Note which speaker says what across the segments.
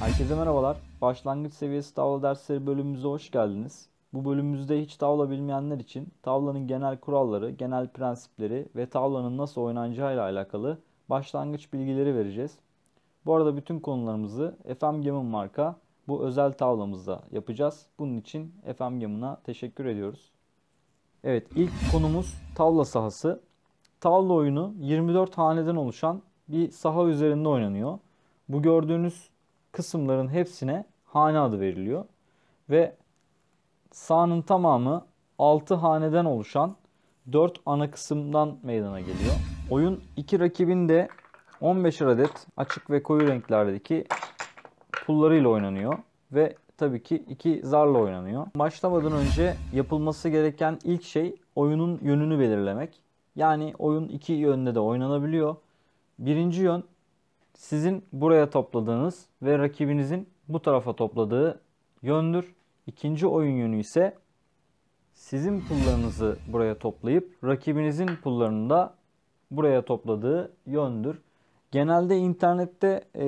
Speaker 1: Herkese merhabalar. Başlangıç seviyesi tavla dersleri bölümümüze hoş geldiniz. Bu bölümümüzde hiç tavla bilmeyenler için tavlanın genel kuralları, genel prensipleri ve tavlanın nasıl oynanacağıyla alakalı başlangıç bilgileri vereceğiz. Bu arada bütün konularımızı FM Gaming marka bu özel tavlamızda yapacağız. Bunun için FM Gaming'a teşekkür ediyoruz. Evet ilk konumuz tavla sahası. Tavla oyunu 24 haneden oluşan bir saha üzerinde oynanıyor. Bu gördüğünüz kısımların hepsine hane adı veriliyor. Ve sahanın tamamı 6 haneden oluşan 4 ana kısımdan meydana geliyor. Oyun iki rakibin de 15 adet açık ve koyu renklerdeki pullarıyla oynanıyor ve tabii ki iki zarla oynanıyor. Başlamadan önce yapılması gereken ilk şey oyunun yönünü belirlemek. Yani oyun iki yönde de oynanabiliyor. Birinci yön sizin buraya topladığınız ve rakibinizin bu tarafa topladığı yöndür. İkinci oyun yönü ise sizin pullarınızı buraya toplayıp rakibinizin pullarını da buraya topladığı yöndür. Genelde internette e,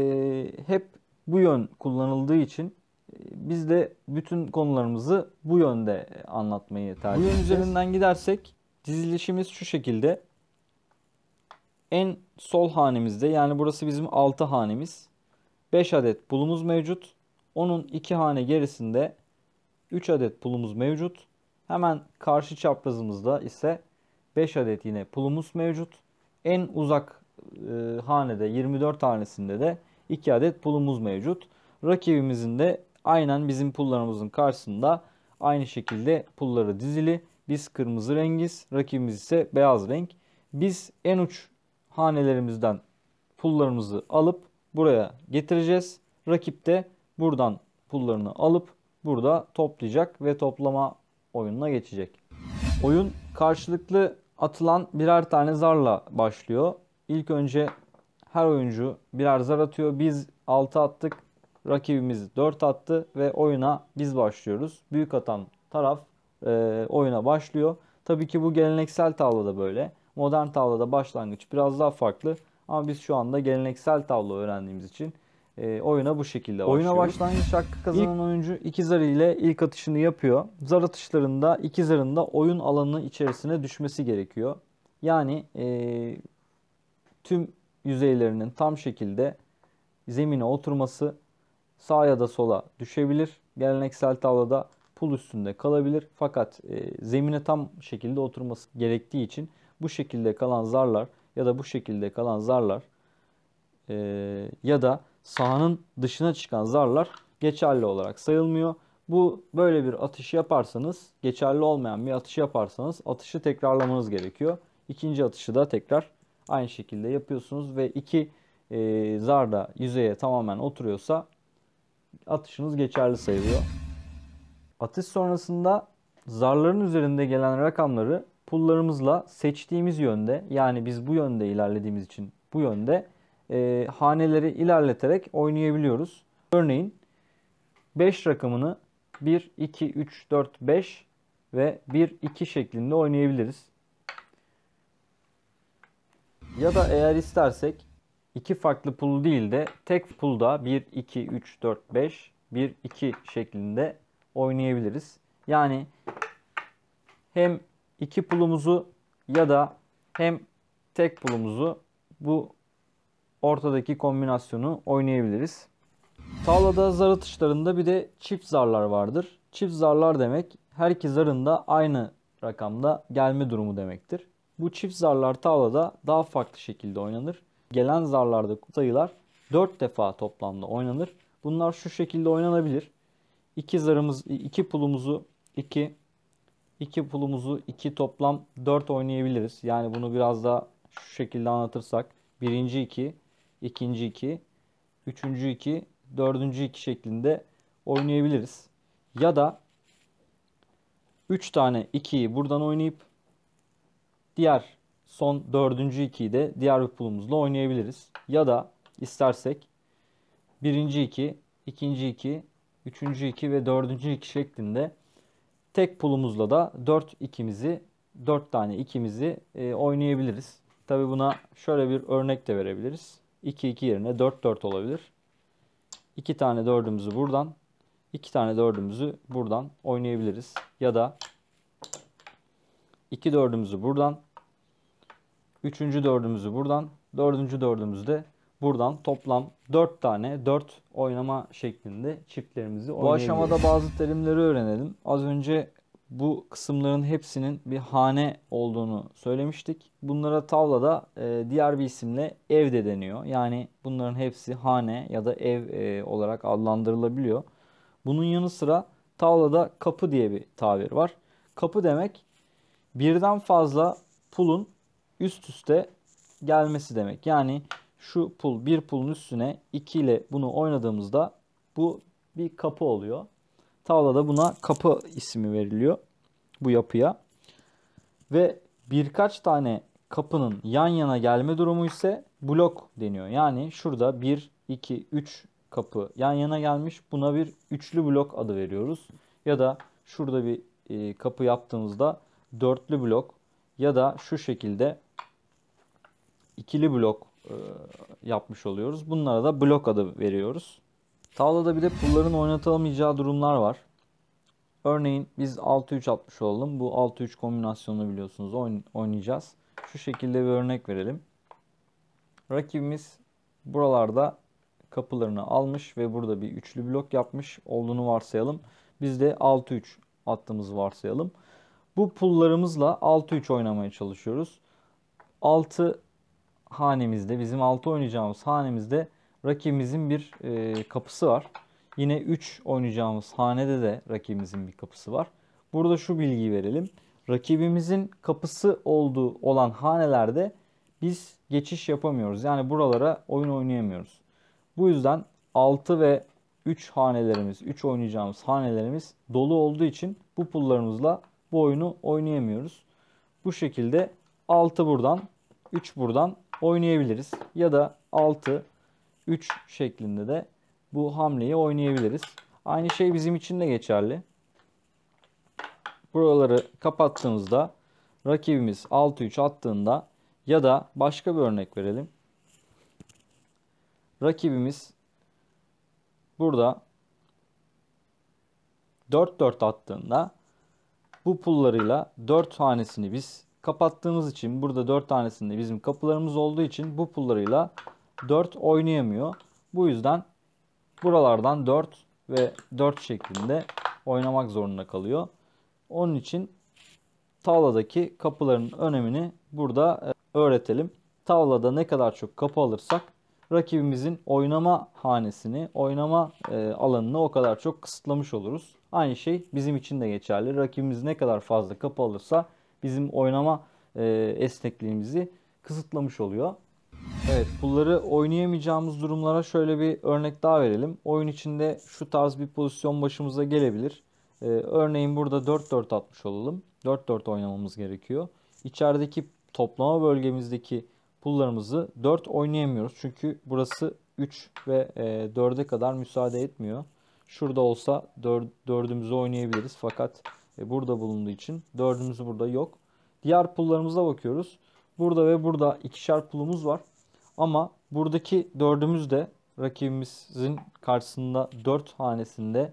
Speaker 1: hep bu yön kullanıldığı için e, biz de bütün konularımızı bu yönde anlatmayı tercih ediyoruz. Bu yön üzerinden gidersek dizilişimiz şu şekilde en sol hanemizde yani burası bizim 6 hanemiz. 5 adet pulumuz mevcut. Onun 2 hane gerisinde 3 adet pulumuz mevcut. Hemen karşı çaprazımızda ise 5 adet yine pulumuz mevcut. En uzak e, hanede 24 hanesinde de 2 adet pulumuz mevcut. Rakibimizin de aynen bizim pullarımızın karşısında aynı şekilde pulları dizili. Biz kırmızı rengiz, rakibimiz ise beyaz renk. Biz en uç hanelerimizden pullarımızı alıp buraya getireceğiz. Rakip de buradan pullarını alıp burada toplayacak ve toplama oyununa geçecek. Oyun karşılıklı atılan birer tane zarla başlıyor. İlk önce her oyuncu birer zar atıyor. Biz 6 attık. Rakibimiz 4 attı ve oyuna biz başlıyoruz. Büyük atan taraf e, oyuna başlıyor. Tabii ki bu geleneksel da böyle. Modern tavlada başlangıç biraz daha farklı. Ama biz şu anda geleneksel tavla öğrendiğimiz için e, oyuna bu şekilde başlıyoruz. Oyuna başlangıç hakkı kazanan ilk, oyuncu iki zarı ile ilk atışını yapıyor. Zar atışlarında iki zarın da oyun alanının içerisine düşmesi gerekiyor. Yani e, tüm yüzeylerinin tam şekilde zemine oturması sağa ya da sola düşebilir. Geleneksel tavlada pul üstünde kalabilir. Fakat e, zemine tam şekilde oturması gerektiği için bu şekilde kalan zarlar ya da bu şekilde kalan zarlar e, ya da sahanın dışına çıkan zarlar geçerli olarak sayılmıyor. Bu böyle bir atış yaparsanız geçerli olmayan bir atış yaparsanız atışı tekrarlamanız gerekiyor. İkinci atışı da tekrar aynı şekilde yapıyorsunuz ve iki e, zar da yüzeye tamamen oturuyorsa atışınız geçerli sayılıyor. Atış sonrasında zarların üzerinde gelen rakamları pullarımızla seçtiğimiz yönde yani biz bu yönde ilerlediğimiz için bu yönde e, haneleri ilerleterek oynayabiliyoruz. Örneğin 5 rakamını 1, 2, 3, 4, 5 ve 1, 2 şeklinde oynayabiliriz. Ya da eğer istersek iki farklı pul değil de tek pulda 1, 2, 3, 4, 5, 1, 2 şeklinde oynayabiliriz. Yani hem iki pulumuzu ya da hem tek pulumuzu bu ortadaki kombinasyonu oynayabiliriz. Tavlada zar atışlarında bir de çift zarlar vardır. Çift zarlar demek her iki zarın da aynı rakamda gelme durumu demektir. Bu çift zarlar tavlada daha farklı şekilde oynanır. Gelen zarlarda sayılar 4 defa toplamda oynanır. Bunlar şu şekilde oynanabilir. 2 zarımız 2 pulumuzu 2 2 pulumuzu 2 toplam 4 oynayabiliriz. Yani bunu biraz da şu şekilde anlatırsak. Birinci 2, ikinci 2, üçüncü 2, dördüncü 2 şeklinde oynayabiliriz. Ya da 3 tane 2'yi buradan oynayıp diğer son dördüncü 2'yi de diğer bir pulumuzla oynayabiliriz. Ya da istersek birinci 2, iki, ikinci 2, iki, üçüncü 2 ve dördüncü 2 şeklinde tek pulumuzla da 4 ikimizi 4 tane ikimizi e, oynayabiliriz. Tabi buna şöyle bir örnek de verebiliriz. 2-2 yerine 4-4 olabilir. 2 tane 4'ümüzü buradan, 2 tane 4'ümüzü buradan oynayabiliriz. Ya da 2 4'ümüzü buradan, 3. 4'ümüzü buradan, 4. 4'ümüzü de Buradan toplam 4 tane 4 oynama şeklinde çiftlerimizi Bu aşamada bazı terimleri öğrenelim. Az önce bu kısımların hepsinin bir hane olduğunu söylemiştik. Bunlara tavlada e, diğer bir isimle ev de deniyor. Yani bunların hepsi hane ya da ev e, olarak adlandırılabiliyor. Bunun yanı sıra tavlada kapı diye bir tabir var. Kapı demek birden fazla pulun üst üste gelmesi demek. Yani şu pul bir pulun üstüne 2 ile bunu oynadığımızda bu bir kapı oluyor. Tavlada buna kapı ismi veriliyor bu yapıya. Ve birkaç tane kapının yan yana gelme durumu ise blok deniyor. Yani şurada 1, 2, 3 kapı yan yana gelmiş. Buna bir üçlü blok adı veriyoruz. Ya da şurada bir e, kapı yaptığımızda dörtlü blok ya da şu şekilde ikili blok e, yapmış oluyoruz. Bunlara da blok adı veriyoruz. Tavlada bir de pulların oynatılamayacağı durumlar var. Örneğin biz 6-3 atmış olalım. Bu 6-3 kombinasyonunu biliyorsunuz oynayacağız. Şu şekilde bir örnek verelim. Rakibimiz buralarda kapılarını almış ve burada bir üçlü blok yapmış olduğunu varsayalım. Biz de 6-3 attığımızı varsayalım. Bu pullarımızla 6-3 oynamaya çalışıyoruz. 6 hanemizde bizim 6 oynayacağımız hanemizde rakibimizin bir e, kapısı var. Yine 3 oynayacağımız hanede de rakibimizin bir kapısı var. Burada şu bilgiyi verelim. Rakibimizin kapısı olduğu olan hanelerde biz geçiş yapamıyoruz. Yani buralara oyun oynayamıyoruz. Bu yüzden 6 ve 3 hanelerimiz, 3 oynayacağımız hanelerimiz dolu olduğu için bu pullarımızla bu oyunu oynayamıyoruz. Bu şekilde 6 buradan 3 buradan oynayabiliriz. Ya da 6 3 şeklinde de bu hamleyi oynayabiliriz. Aynı şey bizim için de geçerli. Buraları kapattığımızda rakibimiz 6-3 attığında ya da başka bir örnek verelim. Rakibimiz burada 4-4 attığında bu pullarıyla 4 tanesini biz kapattığımız için burada 4 tanesinde bizim kapılarımız olduğu için bu pullarıyla 4 oynayamıyor. Bu yüzden buralardan 4 ve 4 şeklinde oynamak zorunda kalıyor. Onun için tavladaki kapıların önemini burada e, öğretelim. Tavlada ne kadar çok kapı alırsak rakibimizin oynama hanesini, oynama e, alanını o kadar çok kısıtlamış oluruz. Aynı şey bizim için de geçerli. Rakibimiz ne kadar fazla kapı alırsa bizim oynama e, esnekliğimizi kısıtlamış oluyor. Evet pulları oynayamayacağımız durumlara şöyle bir örnek daha verelim. Oyun içinde şu tarz bir pozisyon başımıza gelebilir. Ee, örneğin burada 4-4 atmış olalım. 4-4 oynamamız gerekiyor. İçerideki toplama bölgemizdeki pullarımızı 4 oynayamıyoruz. Çünkü burası 3 ve e, 4'e kadar müsaade etmiyor. Şurada olsa 4, 4'ümüzü oynayabiliriz. Fakat e, burada bulunduğu için. Dördümüz burada yok. Diğer pullarımıza bakıyoruz. Burada ve burada ikişer pullumuz var. Ama buradaki dördümüz de rakibimizin karşısında dört hanesinde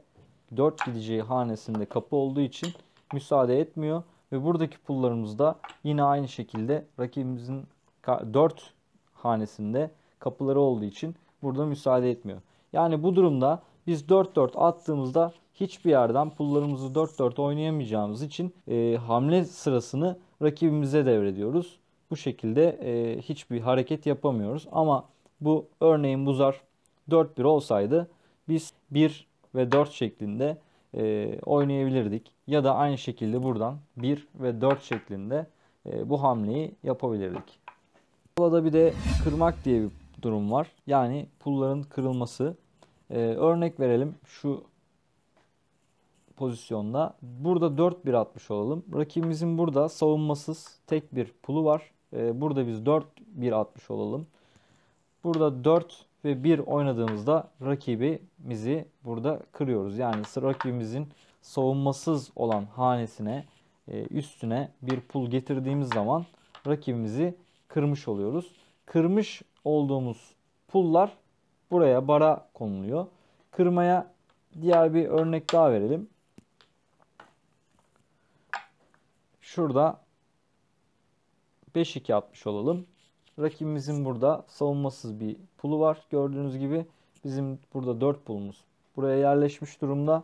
Speaker 1: dört gideceği hanesinde kapı olduğu için müsaade etmiyor. Ve buradaki pullarımız da yine aynı şekilde rakibimizin dört hanesinde kapıları olduğu için burada müsaade etmiyor. Yani bu durumda biz 4-4 attığımızda hiçbir yerden pullarımızı 4-4 oynayamayacağımız için e, hamle sırasını rakibimize devrediyoruz. Bu şekilde e, hiçbir hareket yapamıyoruz. Ama bu örneğin bu zar 4-1 olsaydı biz 1 ve 4 şeklinde e, oynayabilirdik. Ya da aynı şekilde buradan 1 ve 4 şeklinde e, bu hamleyi yapabilirdik. Burada bir de kırmak diye bir durum var. Yani pulların kırılması ee, örnek verelim şu pozisyonda. Burada 4-1 atmış olalım. Rakibimizin burada savunmasız tek bir pulu var. Ee, burada biz 4-1 atmış olalım. Burada 4 ve 1 oynadığımızda rakibimizi burada kırıyoruz. Yani rakibimizin savunmasız olan hanesine e, üstüne bir pul getirdiğimiz zaman rakibimizi kırmış oluyoruz. Kırmış olduğumuz pullar buraya bara konuluyor. Kırmaya diğer bir örnek daha verelim. Şurada 5-2 atmış olalım. Rakibimizin burada savunmasız bir pulu var. Gördüğünüz gibi bizim burada 4 pulumuz buraya yerleşmiş durumda.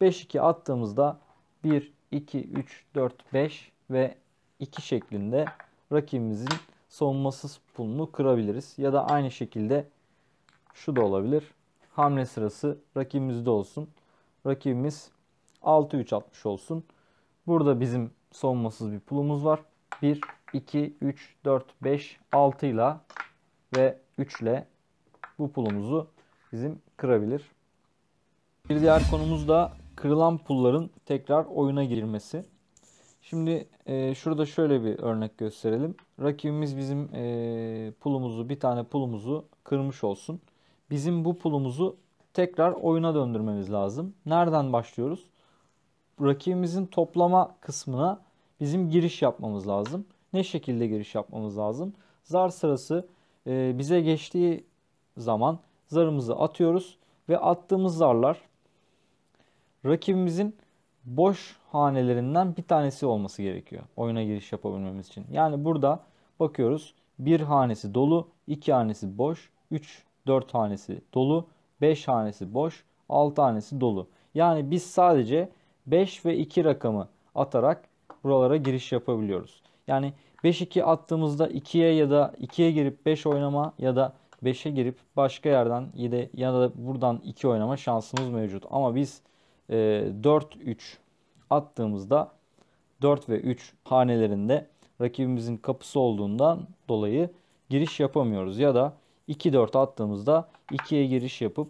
Speaker 1: 5-2 attığımızda 1, 2, 3, 4, 5 ve 2 şeklinde rakibimizin savunmasız pulunu kırabiliriz. Ya da aynı şekilde şu da olabilir. Hamle sırası rakibimizde olsun. Rakibimiz 6-3 atmış olsun. Burada bizim savunmasız bir pulumuz var. 1, 2, 3, 4, 5, 6 ile ve 3 ile bu pulumuzu bizim kırabilir. Bir diğer konumuz da kırılan pulların tekrar oyuna girilmesi. Şimdi e, şurada şöyle bir örnek gösterelim. Rakibimiz bizim e, pulumuzu, bir tane pulumuzu kırmış olsun bizim bu pulumuzu tekrar oyuna döndürmemiz lazım. Nereden başlıyoruz? Rakibimizin toplama kısmına bizim giriş yapmamız lazım. Ne şekilde giriş yapmamız lazım? Zar sırası e, bize geçtiği zaman zarımızı atıyoruz ve attığımız zarlar rakibimizin boş hanelerinden bir tanesi olması gerekiyor. Oyuna giriş yapabilmemiz için. Yani burada bakıyoruz bir hanesi dolu, iki hanesi boş, üç 4 tanesi dolu, 5 tanesi boş, 6 tanesi dolu. Yani biz sadece 5 ve 2 rakamı atarak buralara giriş yapabiliyoruz. Yani 5-2 attığımızda 2'ye ya da 2'ye girip 5 oynama ya da 5'e girip başka yerden yine ya da buradan 2 oynama şansımız mevcut. Ama biz e, 4-3 attığımızda 4 ve 3 hanelerinde rakibimizin kapısı olduğundan dolayı giriş yapamıyoruz. Ya da 2-4 attığımızda 2'ye giriş yapıp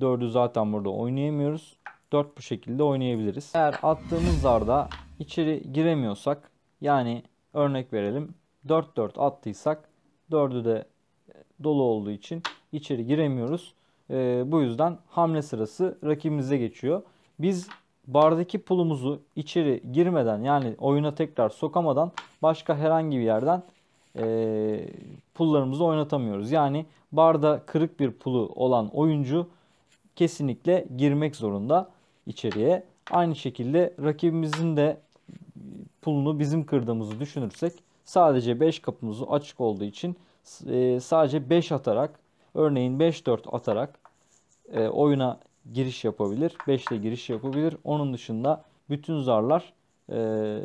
Speaker 1: 4'ü zaten burada oynayamıyoruz. 4 bu şekilde oynayabiliriz. Eğer attığımız zarda içeri giremiyorsak yani örnek verelim 4-4 attıysak 4'ü de e, dolu olduğu için içeri giremiyoruz. E, bu yüzden hamle sırası rakibimize geçiyor. Biz bardaki pulumuzu içeri girmeden yani oyuna tekrar sokamadan başka herhangi bir yerden e, pullarımızı oynatamıyoruz. Yani barda kırık bir pulu olan oyuncu kesinlikle girmek zorunda içeriye. Aynı şekilde rakibimizin de pulunu bizim kırdığımızı düşünürsek sadece 5 kapımız açık olduğu için e, sadece 5 atarak örneğin 5-4 atarak e, oyuna giriş yapabilir. 5 ile giriş yapabilir. Onun dışında bütün zarlar e,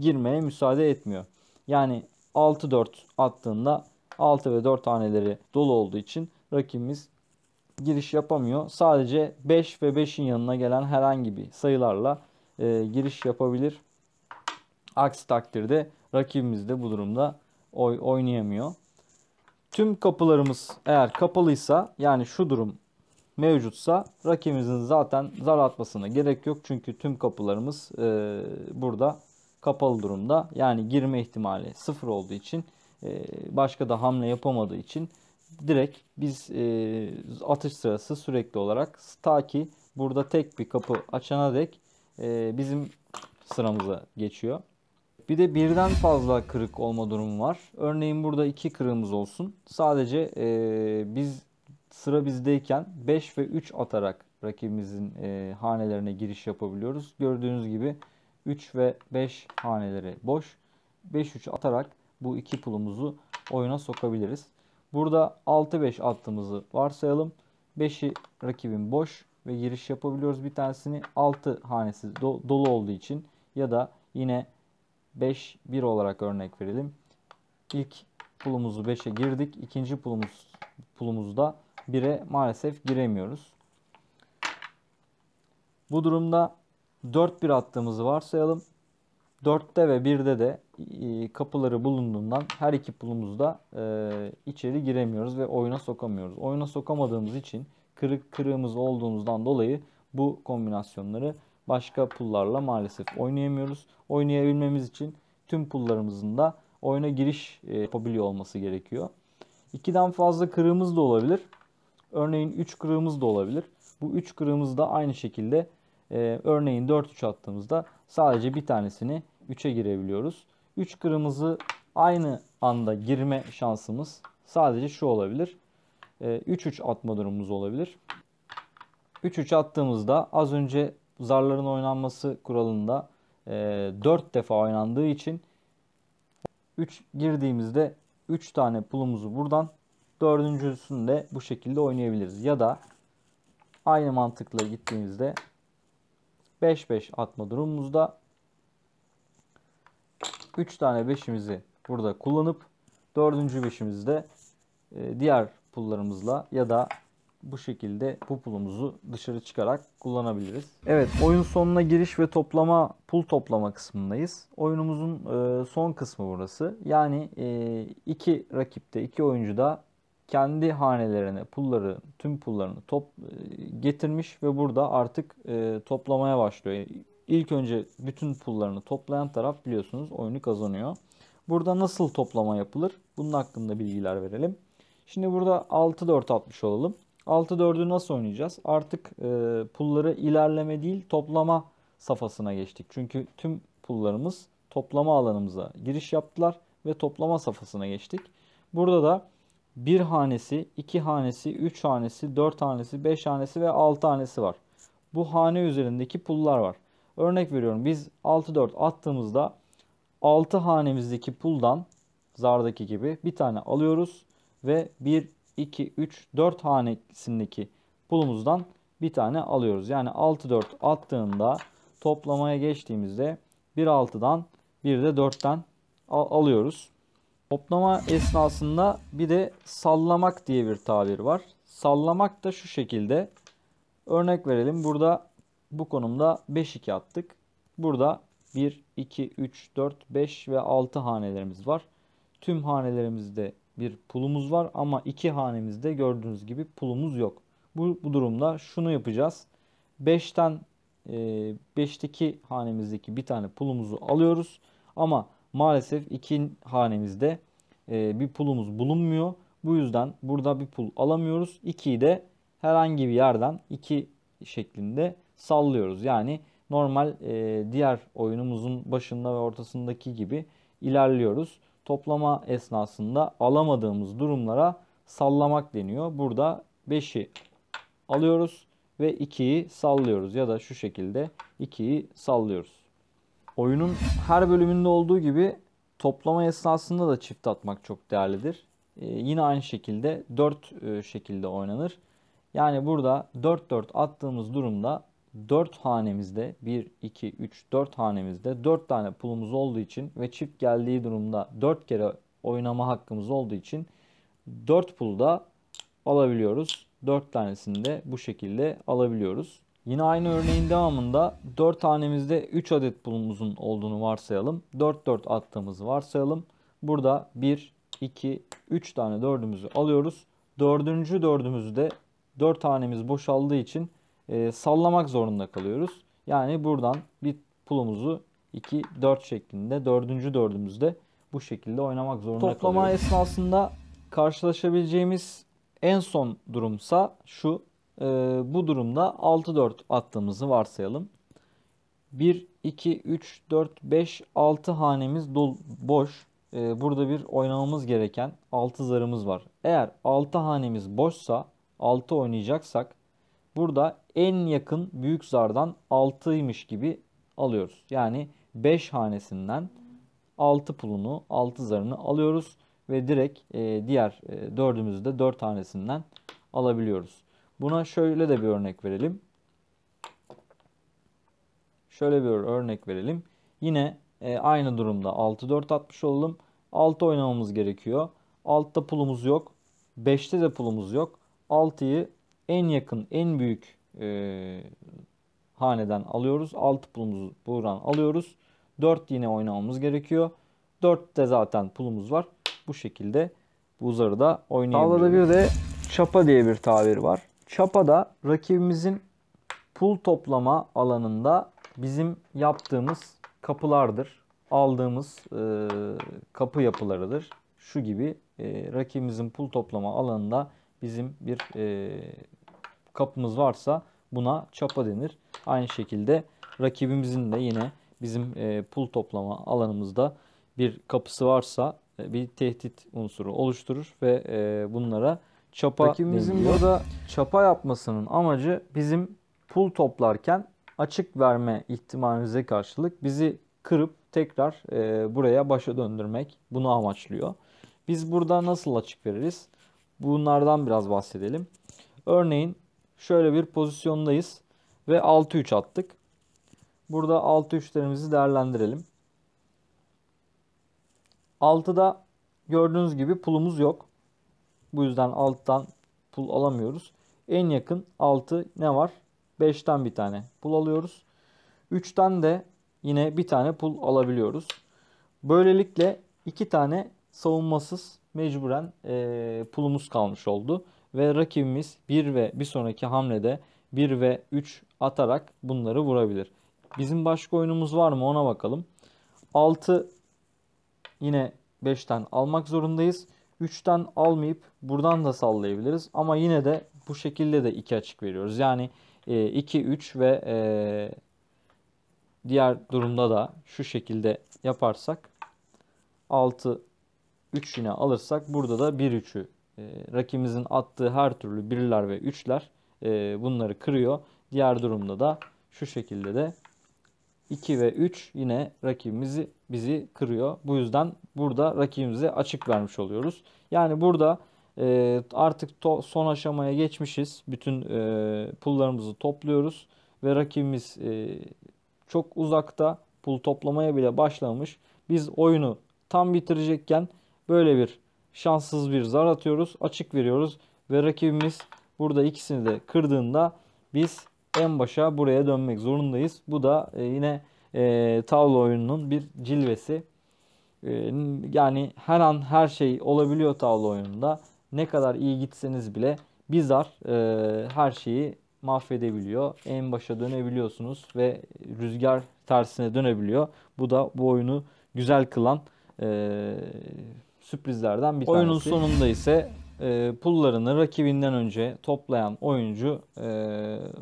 Speaker 1: girmeye müsaade etmiyor. Yani 6-4 attığında 6 ve 4 taneleri dolu olduğu için rakibimiz giriş yapamıyor. Sadece 5 ve 5'in yanına gelen herhangi bir sayılarla e, giriş yapabilir. Aksi takdirde rakibimiz de bu durumda oy oynayamıyor. Tüm kapılarımız eğer kapalıysa yani şu durum mevcutsa rakibimizin zaten zar atmasına gerek yok. Çünkü tüm kapılarımız e, burada kapalı durumda. Yani girme ihtimali sıfır olduğu için e, başka da hamle yapamadığı için direkt biz e, atış sırası sürekli olarak ta ki burada tek bir kapı açana dek e, bizim sıramıza geçiyor. Bir de birden fazla kırık olma durumu var. Örneğin burada iki kırığımız olsun. Sadece biz sıra bizdeyken 5 ve 3 atarak rakibimizin hanelerine giriş yapabiliyoruz. Gördüğünüz gibi 3 ve 5 haneleri boş. 5-3 atarak bu iki pulumuzu oyuna sokabiliriz. Burada 6-5 attığımızı varsayalım. 5'i rakibin boş ve giriş yapabiliyoruz bir tanesini. 6 hanesi do dolu olduğu için ya da yine 5-1 olarak örnek verelim. İlk pulumuzu 5'e girdik. İkinci pulumuz pulumuzda 1'e maalesef giremiyoruz. Bu durumda 4-1 attığımızı varsayalım. 4'te ve 1'de de e, kapıları bulunduğundan her iki pulumuzda e, içeri giremiyoruz ve oyuna sokamıyoruz. Oyuna sokamadığımız için kırık kırığımız olduğumuzdan dolayı bu kombinasyonları başka pullarla maalesef oynayamıyoruz. Oynayabilmemiz için tüm pullarımızın da oyuna giriş e, yapabiliyor olması gerekiyor. 2'den fazla kırığımız da olabilir. Örneğin 3 kırığımız da olabilir. Bu 3 kırığımız da aynı şekilde e, örneğin 4-3 attığımızda sadece bir tanesini 3'e girebiliyoruz. 3 kırmızı aynı anda girme şansımız sadece şu olabilir. 3-3 ee, atma durumumuz olabilir. 3-3 attığımızda az önce zarların oynanması kuralında 4 ee, defa oynandığı için 3 girdiğimizde 3 tane pulumuzu buradan dördüncüsünü de bu şekilde oynayabiliriz. Ya da aynı mantıkla gittiğimizde 5-5 atma durumumuzda 3 tane 5'imizi burada kullanıp 4. 5'imizi de e, diğer pullarımızla ya da bu şekilde bu pulumuzu dışarı çıkarak kullanabiliriz. Evet oyun sonuna giriş ve toplama pul toplama kısmındayız. Oyunumuzun e, son kısmı burası. Yani e, iki rakipte iki oyuncuda kendi hanelerine pulları, tüm pullarını top e, getirmiş ve burada artık e, toplamaya başlıyor. İlk önce bütün pullarını toplayan taraf biliyorsunuz oyunu kazanıyor. Burada nasıl toplama yapılır? Bunun hakkında bilgiler verelim. Şimdi burada 6-4 atmış olalım. 6-4'ü nasıl oynayacağız? Artık e, pulları ilerleme değil toplama safhasına geçtik. Çünkü tüm pullarımız toplama alanımıza giriş yaptılar ve toplama safhasına geçtik. Burada da bir hanesi, iki hanesi, üç hanesi, dört hanesi, beş hanesi ve altı hanesi var. Bu hane üzerindeki pullar var. Örnek veriyorum biz 6-4 attığımızda 6 hanemizdeki puldan zardaki gibi bir tane alıyoruz ve 1, 2, 3, 4 hanesindeki pulumuzdan bir tane alıyoruz. Yani 6-4 attığında toplamaya geçtiğimizde 1 6'dan bir de 4'ten alıyoruz. Hoplama esnasında bir de sallamak diye bir tabir var. Sallamak da şu şekilde. Örnek verelim. Burada bu konumda 5-2 attık. Burada 1, 2, 3, 4, 5 ve 6 hanelerimiz var. Tüm hanelerimizde bir pulumuz var ama 2 hanemizde gördüğünüz gibi pulumuz yok. Bu, bu durumda şunu yapacağız. 5'ten 5'teki e, hanemizdeki bir tane pulumuzu alıyoruz. Ama maalesef iki hanemizde e, bir pulumuz bulunmuyor. Bu yüzden burada bir pul alamıyoruz. 2'yi de herhangi bir yerden 2 şeklinde sallıyoruz. Yani normal e, diğer oyunumuzun başında ve ortasındaki gibi ilerliyoruz. Toplama esnasında alamadığımız durumlara sallamak deniyor. Burada 5'i alıyoruz ve 2'yi sallıyoruz ya da şu şekilde 2'yi sallıyoruz. Oyunun her bölümünde olduğu gibi toplama esnasında da çift atmak çok değerlidir. Ee, yine aynı şekilde 4 e, şekilde oynanır. Yani burada 4-4 attığımız durumda 4 hanemizde 1, 2, 3, 4 hanemizde 4 tane pulumuz olduğu için ve çift geldiği durumda 4 kere oynama hakkımız olduğu için 4 pul da alabiliyoruz. 4 tanesini de bu şekilde alabiliyoruz. Yine aynı örneğin devamında 4 tanemizde 3 adet pulumuzun olduğunu varsayalım. 4 4 attığımızı varsayalım. Burada 1, 2, 3 tane dördümüzü alıyoruz. Dördüncü dördümüzü de 4 hanemiz boşaldığı için e, sallamak zorunda kalıyoruz. Yani buradan bir pulumuzu 2, 4 şeklinde dördüncü dördümüzde bu şekilde oynamak zorunda Toplama kalıyoruz. Toplama esnasında karşılaşabileceğimiz en son durumsa şu e, bu durumda 6-4 attığımızı varsayalım. 1, 2, 3, 4, 5, 6 hanemiz dol boş. E, burada bir oynamamız gereken 6 zarımız var. Eğer 6 hanemiz boşsa 6 oynayacaksak burada en yakın büyük zardan 6'ymış gibi alıyoruz. Yani 5 hanesinden 6 pulunu 6 zarını alıyoruz ve direkt e, diğer e, dördümüzü de 4 tanesinden alabiliyoruz. Buna şöyle de bir örnek verelim. Şöyle bir örnek verelim. Yine e, aynı durumda 6-4 atmış olalım. 6 oynamamız gerekiyor. 6'da pulumuz yok. 5'te de pulumuz yok. 6'yı en yakın, en büyük e, haneden alıyoruz. 6 pulumuzu buradan alıyoruz. 4 yine oynamamız gerekiyor. 4'te zaten pulumuz var. Bu şekilde bu zarı da oynayabiliyoruz. Tavlada bir de çapa diye bir tabir var. Çapa da rakibimizin pul toplama alanında bizim yaptığımız kapılardır. Aldığımız e, kapı yapılarıdır. Şu gibi e, rakibimizin pul toplama alanında bizim bir e, kapımız varsa buna çapa denir. Aynı şekilde rakibimizin de yine bizim e, pul toplama alanımızda bir kapısı varsa e, bir tehdit unsuru oluşturur ve e, bunlara çapa Rakibimizin burada çapa yapmasının amacı bizim pul toplarken açık verme ihtimalimize karşılık bizi kırıp tekrar e, buraya başa döndürmek bunu amaçlıyor. Biz burada nasıl açık veririz? Bunlardan biraz bahsedelim. Örneğin şöyle bir pozisyondayız ve 6-3 attık. Burada 6-3'lerimizi değerlendirelim. 6'da gördüğünüz gibi pulumuz yok. Bu yüzden alttan pul alamıyoruz. En yakın 6 ne var? 5'ten bir tane pul alıyoruz. 3'ten de yine bir tane pul alabiliyoruz. Böylelikle 2 tane savunmasız mecburen e, pulumuz kalmış oldu. Ve rakibimiz 1 ve bir sonraki hamlede 1 ve 3 atarak bunları vurabilir. Bizim başka oyunumuz var mı ona bakalım. 6 yine 5'ten almak zorundayız. 3'ten almayıp buradan da sallayabiliriz. Ama yine de bu şekilde de 2 açık veriyoruz. Yani 2, e, 3 ve e, diğer durumda da şu şekilde yaparsak 6, 3 yine alırsak burada da 1, 3'ü e, rakibimizin attığı her türlü birler ve üçler bunları kırıyor. Diğer durumda da şu şekilde de 2 ve 3 yine rakibimizi bizi kırıyor. Bu yüzden burada rakibimize açık vermiş oluyoruz. Yani burada e, artık to, son aşamaya geçmişiz. Bütün e, pullarımızı topluyoruz ve rakibimiz e, çok uzakta pul toplamaya bile başlamış. Biz oyunu tam bitirecekken böyle bir şanssız bir zar atıyoruz. Açık veriyoruz ve rakibimiz burada ikisini de kırdığında biz en başa buraya dönmek zorundayız. Bu da e, yine e, tavla oyununun bir cilvesi. E, yani her an her şey olabiliyor tavla oyununda. Ne kadar iyi gitseniz bile bizar e, her şeyi mahvedebiliyor. En başa dönebiliyorsunuz ve rüzgar tersine dönebiliyor. Bu da bu oyunu güzel kılan e, sürprizlerden bir tanesi. Oyunun sonunda ise e, pullarını rakibinden önce toplayan oyuncu e,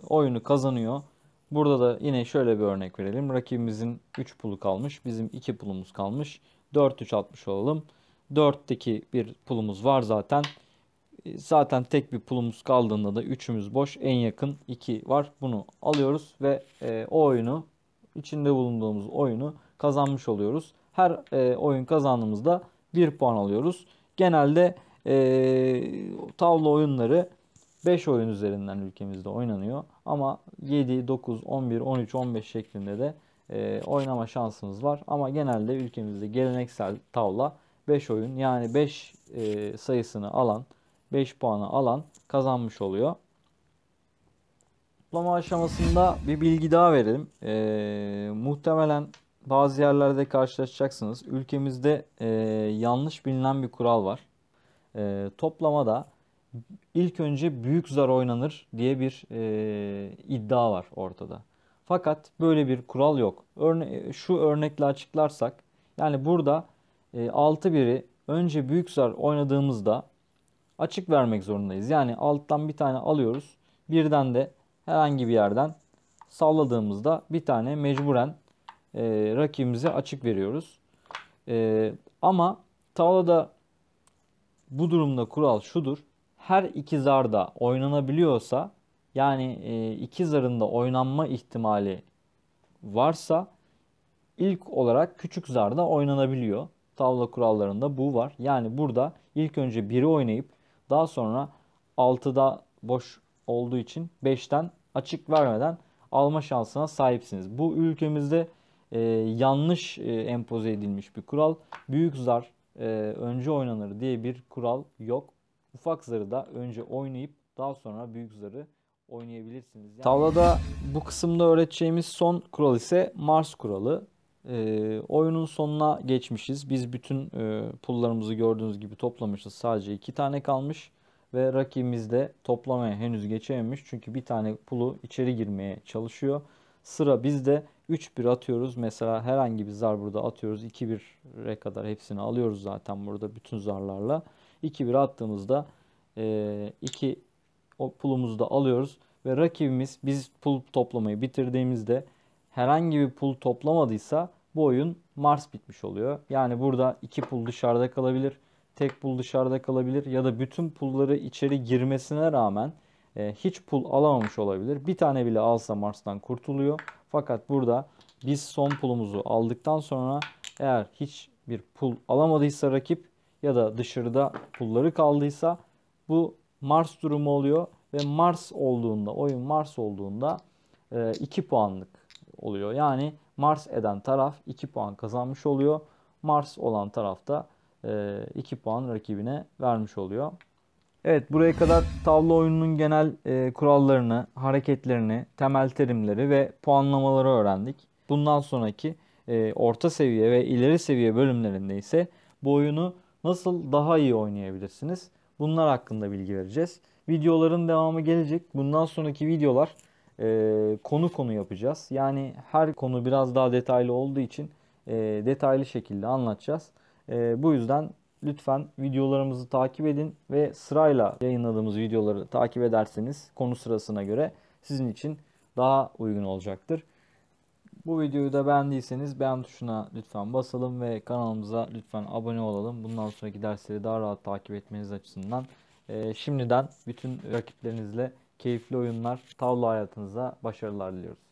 Speaker 1: oyunu kazanıyor. Burada da yine şöyle bir örnek verelim. Rakibimizin 3 pulu kalmış. Bizim 2 pulumuz kalmış. 4-3 atmış olalım. 4'teki bir pulumuz var zaten. E, zaten tek bir pulumuz kaldığında da 3'ümüz boş. En yakın 2 var. Bunu alıyoruz ve e, o oyunu içinde bulunduğumuz oyunu kazanmış oluyoruz. Her e, oyun kazandığımızda 1 puan alıyoruz. Genelde e, tavla oyunları 5 oyun üzerinden ülkemizde oynanıyor. Ama 7, 9, 11, 13, 15 şeklinde de e, oynama şansımız var. Ama genelde ülkemizde geleneksel tavla 5 oyun yani 5 e, sayısını alan, 5 puanı alan kazanmış oluyor. Toplama aşamasında bir bilgi daha verelim. E, muhtemelen bazı yerlerde karşılaşacaksınız. Ülkemizde e, yanlış bilinen bir kural var. E, toplamada ilk önce büyük zar oynanır diye bir e, iddia var ortada. Fakat böyle bir kural yok. Örne şu örnekle açıklarsak yani burada e, 6 biri önce büyük zar oynadığımızda açık vermek zorundayız. Yani alttan bir tane alıyoruz. Birden de herhangi bir yerden salladığımızda bir tane mecburen e, rakibimize açık veriyoruz. E, ama tavlada bu durumda kural şudur her iki zarda oynanabiliyorsa yani e, iki zarın da oynanma ihtimali varsa ilk olarak küçük zarda oynanabiliyor. Tavla kurallarında bu var. Yani burada ilk önce biri oynayıp daha sonra 6'da boş olduğu için 5'ten açık vermeden alma şansına sahipsiniz. Bu ülkemizde e, yanlış e, empoze edilmiş bir kural. Büyük zar e, önce oynanır diye bir kural yok. Ufak zarı da önce oynayıp daha sonra büyük zarı oynayabilirsiniz. Yani... Tavlada bu kısımda öğreteceğimiz son kural ise Mars kuralı. E, oyunun sonuna geçmişiz. Biz bütün e, pullarımızı gördüğünüz gibi toplamışız. Sadece iki tane kalmış ve rakibimiz de toplamaya henüz geçememiş. Çünkü bir tane pulu içeri girmeye çalışıyor. Sıra bizde 3-1 atıyoruz. Mesela herhangi bir zar burada atıyoruz. 2-1'e kadar hepsini alıyoruz zaten burada bütün zarlarla. 2-1 attığımızda 2 e, o pulumuzu da alıyoruz. Ve rakibimiz biz pul toplamayı bitirdiğimizde herhangi bir pul toplamadıysa bu oyun Mars bitmiş oluyor. Yani burada 2 pul dışarıda kalabilir. Tek pul dışarıda kalabilir ya da bütün pulları içeri girmesine rağmen e, hiç pul alamamış olabilir. Bir tane bile alsa Mars'tan kurtuluyor. Fakat burada biz son pulumuzu aldıktan sonra eğer hiç bir pul alamadıysa rakip ya da dışarıda pulları kaldıysa bu Mars durumu oluyor ve Mars olduğunda oyun Mars olduğunda 2 e, puanlık oluyor. Yani Mars eden taraf 2 puan kazanmış oluyor. Mars olan taraf da 2 e, puan rakibine vermiş oluyor. Evet buraya kadar tavla oyununun genel e, kurallarını, hareketlerini, temel terimleri ve puanlamaları öğrendik. Bundan sonraki orta seviye ve ileri seviye bölümlerinde ise bu oyunu nasıl daha iyi oynayabilirsiniz? Bunlar hakkında bilgi vereceğiz. Videoların devamı gelecek. Bundan sonraki videolar e, konu konu yapacağız. Yani her konu biraz daha detaylı olduğu için e, detaylı şekilde anlatacağız. E, bu yüzden lütfen videolarımızı takip edin ve sırayla yayınladığımız videoları takip ederseniz konu sırasına göre sizin için daha uygun olacaktır. Bu videoyu da beğendiyseniz beğen tuşuna lütfen basalım ve kanalımıza lütfen abone olalım. Bundan sonraki dersleri daha rahat takip etmeniz açısından e, şimdiden bütün rakiplerinizle keyifli oyunlar, tavla hayatınıza başarılar diliyoruz.